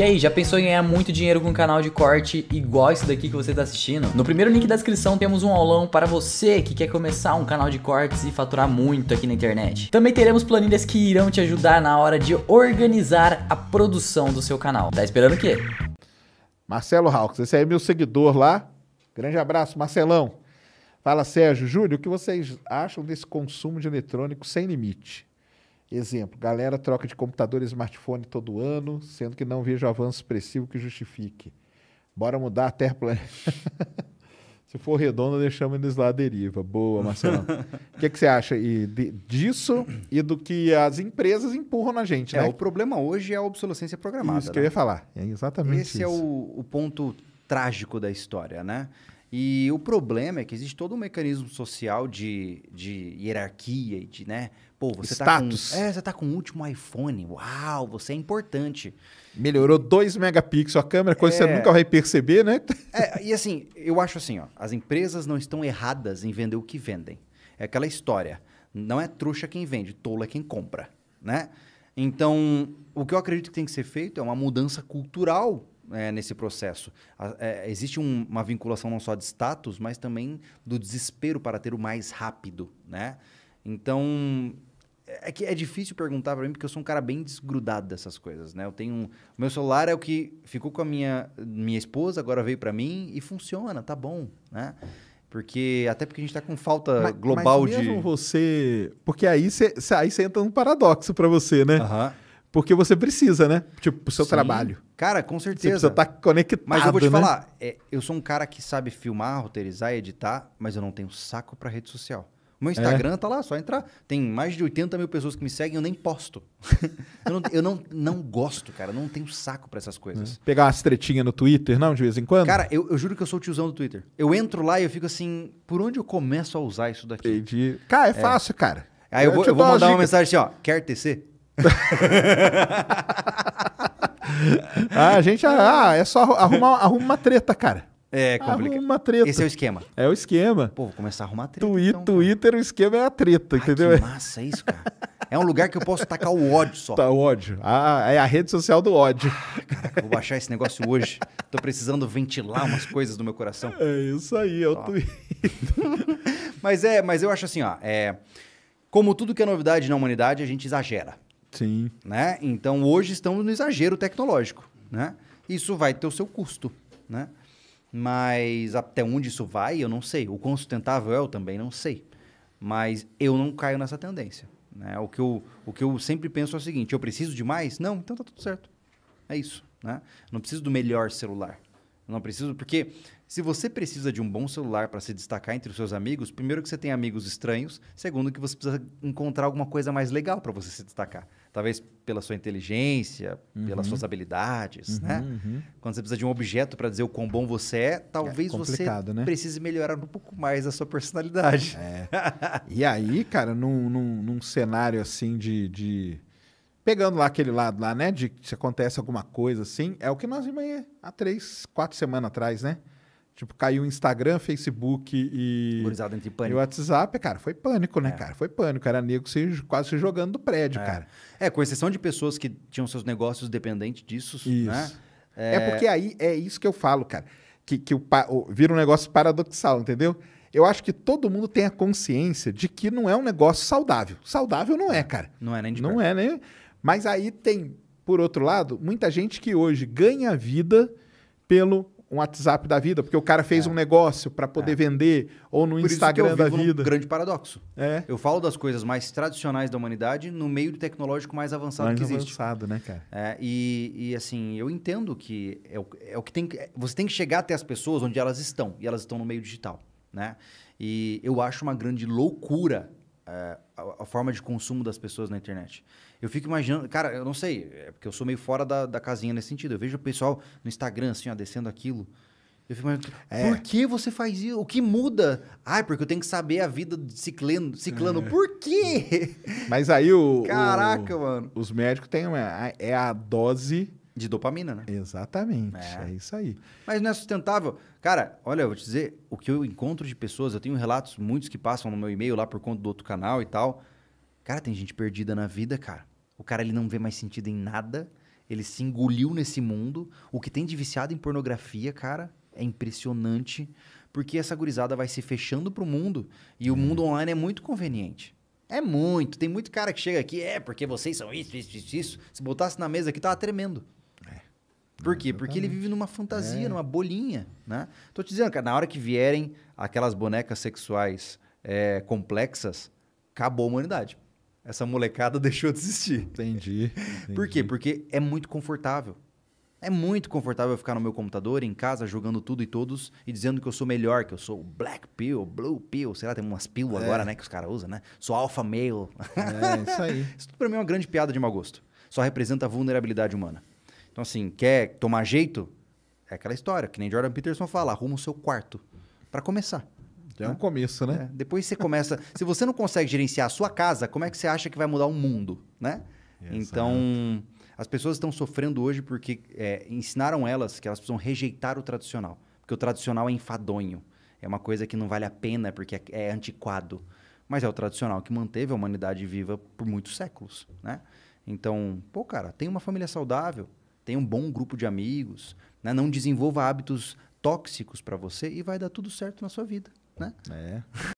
E aí, já pensou em ganhar muito dinheiro com um canal de corte igual esse daqui que você está assistindo? No primeiro link da descrição temos um aulão para você que quer começar um canal de cortes e faturar muito aqui na internet. Também teremos planilhas que irão te ajudar na hora de organizar a produção do seu canal. Tá esperando o quê? Marcelo Hawks, esse aí é meu seguidor lá. Grande abraço, Marcelão. Fala, Sérgio. Júlio, o que vocês acham desse consumo de eletrônico sem limite? Exemplo, galera troca de computador e smartphone todo ano, sendo que não vejo avanço expressivo que justifique. Bora mudar a terra Se for redonda, deixamos eles lá à deriva. Boa, Marcelo. O que, é que você acha e de, disso e do que as empresas empurram na gente? É, né? o problema hoje é a obsolescência programada. Isso né? que eu ia né? falar. É exatamente Esse é isso. Esse é o, o ponto trágico da história, né? E o problema é que existe todo um mecanismo social de, de hierarquia e de, né? Pô, você Status. tá com. É, você tá com o último iPhone. Uau, você é importante. Melhorou 2 megapixels a câmera, coisa é... que você é. nunca vai perceber, né? É, e assim, eu acho assim, ó, as empresas não estão erradas em vender o que vendem. É aquela história. Não é trouxa quem vende, tolo é quem compra, né? Então, o que eu acredito que tem que ser feito é uma mudança cultural é, nesse processo. A, é, existe um, uma vinculação não só de status, mas também do desespero para ter o mais rápido, né? Então, é, é que é difícil perguntar para mim porque eu sou um cara bem desgrudado dessas coisas, né? Eu tenho um, meu celular é o que ficou com a minha minha esposa, agora veio para mim e funciona, tá bom, né? Porque até porque a gente está com falta mas, global mas mesmo de você, porque aí você aí entra um paradoxo para você, né? Uhum. Porque você precisa, né? Tipo, pro seu Sim. trabalho. Cara, com certeza. Você precisa estar tá conectado. Mas eu vou te né? falar, é, eu sou um cara que sabe filmar, roteirizar, editar, mas eu não tenho saco pra rede social. O meu é? Instagram é. tá lá, só entrar. Tem mais de 80 mil pessoas que me seguem, eu nem posto. eu não, eu não, não gosto, cara. Não tenho saco para essas coisas. É. Pegar umas tretinhas no Twitter, não, de vez em quando? Cara, eu, eu, juro que eu sou o tiozão do Twitter. Eu entro lá e eu fico assim, por onde eu começo a usar isso daqui? Entendi. Cara, é, é. fácil, cara. Aí eu, eu vou, eu vou mandar uma mensagem assim, ó, quer TC? ah, a gente. Ah, ah é só arrumar arruma uma treta, cara. É, é complicado. Arruma treta. Esse é o esquema. É o esquema. Pô, vou começar a arrumar treta. Twitter, então, Twitter o esquema é a treta, entendeu? Que massa isso, cara. É um lugar que eu posso tacar o ódio só. Tá, o ódio. Ah, é a rede social do ódio. Ah, caraca, vou baixar esse negócio hoje. Tô precisando ventilar umas coisas do meu coração. É isso aí, é o Twitter. mas é, mas eu acho assim, ó. É, como tudo que é novidade na humanidade, a gente exagera. Sim. Né? Então, hoje estamos no exagero tecnológico, né? Isso vai ter o seu custo, né? Mas até onde isso vai, eu não sei. O quão sustentável é, eu também não sei. Mas eu não caio nessa tendência. Né? O, que eu, o que eu sempre penso é o seguinte, eu preciso de mais? Não, então tá tudo certo. É isso, né? não preciso do melhor celular. não preciso, porque se você precisa de um bom celular para se destacar entre os seus amigos, primeiro que você tem amigos estranhos, segundo que você precisa encontrar alguma coisa mais legal para você se destacar. Talvez pela sua inteligência, uhum. pelas suas habilidades, né? uhum, né? Uhum. Quando você precisa de um objeto para dizer o quão bom você é, talvez é você né? precise melhorar um pouco mais a sua personalidade. É. e aí, cara, num, num, num cenário assim de... de pegando lá aquele lado lá, né? De se acontece alguma coisa assim, é o que nós vimos aí há três, quatro semanas atrás, né? Tipo, caiu o Instagram, Facebook e. o entre pânico. E WhatsApp, cara, foi pânico, né, é. cara? Foi pânico. Era nego se, quase se jogando do prédio, é. cara. É, com exceção de pessoas que tinham seus negócios dependentes disso, isso. né? É... é porque aí é isso que eu falo, cara. Que, que o, o, vira um negócio paradoxal, entendeu? Eu acho que todo mundo tem a consciência de que não é um negócio saudável. Saudável não é, é. cara. Não é nem de Não perto. é nem. Mas aí tem, por outro lado, muita gente que hoje ganha vida pelo um WhatsApp da vida, porque o cara fez é. um negócio para poder é. vender, ou no Por Instagram da vida. Um grande paradoxo. É. Eu falo das coisas mais tradicionais da humanidade no meio tecnológico mais avançado mais que existe. Mais avançado, né, cara? É, e, e, assim, eu entendo que é o, é o que tem que, é, você tem que chegar até as pessoas onde elas estão, e elas estão no meio digital, né? E eu acho uma grande loucura é, a, a, forma de consumo das pessoas na internet. Eu fico imaginando, cara, eu não sei, é porque eu sou meio fora da, da casinha nesse sentido. Eu vejo o pessoal no Instagram, assim, ó, descendo aquilo. Eu fico imaginando, é. por que você faz isso? O que muda? Ai, porque eu tenho que saber a vida de ciclano. ciclano. É. Por quê? Mas aí o. Caraca, o, mano. Os médicos têm. Uma, é a dose de dopamina, né? Exatamente, é. é. isso aí. Mas não é sustentável. Cara, olha, eu vou te dizer, o que eu encontro de pessoas, eu tenho relatos muitos que passam no meu e-mail lá por conta do outro canal e tal. Cara, tem gente perdida na vida, cara. O cara ele não vê mais sentido em nada. Ele se engoliu nesse mundo. O que tem de viciado em pornografia, cara, é impressionante. Porque essa gurizada vai se fechando pro mundo. E hum. o uhum. mundo online é muito conveniente. É muito. Tem muito cara que chega aqui, é, porque vocês são isso, isso, isso, isso. Se botasse na mesa aqui, tava tremendo. Por quê? Porque ele vive numa fantasia, é. numa bolinha, né? Tô te dizendo, cara, na hora que vierem aquelas bonecas sexuais é, complexas, acabou a humanidade. Essa molecada deixou de existir. Entendi, entendi. Por quê? Porque é muito confortável. É muito confortável ficar no meu computador, em casa, jogando tudo e todos e dizendo que eu sou melhor, que eu sou black pill, blue pill, sei lá, tem umas pill é. agora, né, que os caras usam, né? Sou alpha male. É, isso aí. isso tudo pra mim é uma grande piada de mau gosto. Só representa a vulnerabilidade humana. Então, assim, quer tomar jeito? É aquela história, que nem Jordan Peterson fala, arruma o seu quarto para começar. é né? um começo, né? É. Depois você começa. se você não consegue gerenciar a sua casa, como é que você acha que vai mudar o mundo, né? Exato. Então, as pessoas estão sofrendo hoje porque é, ensinaram elas que elas precisam rejeitar o tradicional. Porque o tradicional é enfadonho. É uma coisa que não vale a pena porque é, é antiquado. Mas é o tradicional que manteve a humanidade viva por muitos séculos, né? Então, pô, cara, tem uma família saudável, tenha um bom grupo de amigos, né? não desenvolva hábitos tóxicos para você e vai dar tudo certo na sua vida. Né? É.